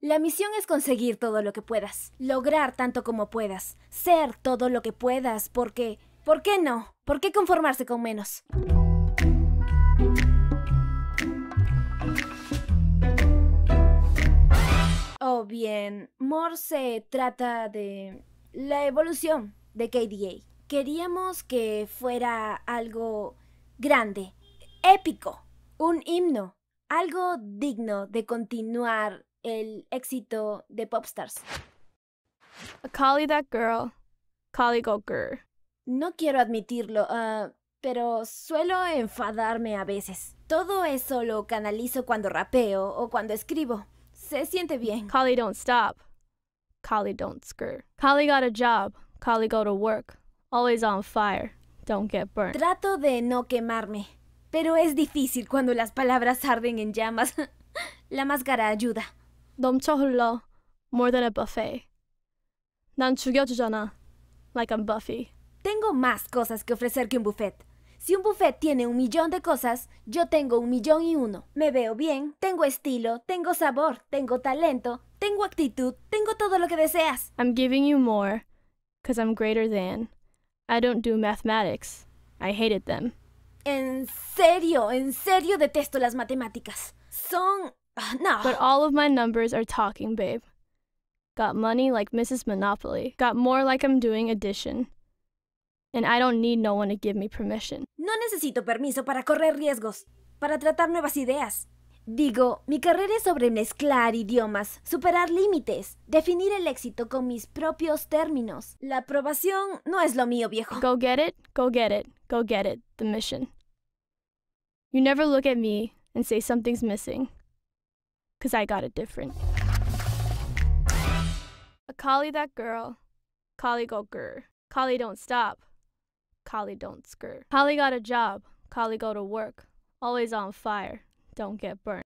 La misión es conseguir todo lo que puedas, lograr tanto como puedas, ser todo lo que puedas, porque... ¿Por qué no? ¿Por qué conformarse con menos? oh, bien, Morse trata de la evolución de KDA. Queríamos que fuera algo grande, épico, un himno, algo digno de continuar el éxito de Popstars. stars that girl. go girl. No quiero admitirlo, ah, pero suelo enfadarme a veces. Todo eso lo canalizo cuando rapeo o cuando escribo. Se siente bien. Callie don't stop. Callie don't Callie got a job. Callie go to work. Always on fire. Don't get burned. Trato de no quemarme, pero es difícil cuando las palabras arden en llamas. La máscara ayuda. 넘쳐 more than a buffet. 난 죽여주잖아. Like Buffy. Tengo más cosas que ofrecer que un buffet. Si un buffet tiene un millón de cosas, yo tengo un millón y uno. Me veo bien, tengo estilo, tengo sabor, tengo talento, tengo actitud, tengo todo lo que deseas. I'm giving you more, because I'm greater than. I don't do mathematics. I them. En serio, en serio detesto las matemáticas. Son Uh, no. But all of my numbers are talking, babe. Got money like Mrs. Monopoly. Got more like I'm doing addition. And I don't need no one to give me permission. No necesito permiso para correr riesgos, para tratar nuevas ideas. Digo, mi carrera es sobre mezclar idiomas, superar límites, definir el éxito con mis propios términos. La aprobación no es lo mío, viejo. Go get it, go get it, go get it, the mission. You never look at me and say something's missing because I got it different. A collie that girl. Collie go grr. Collie don't stop. Collie don't skr. Collie got a job. Collie go to work. Always on fire. Don't get burnt.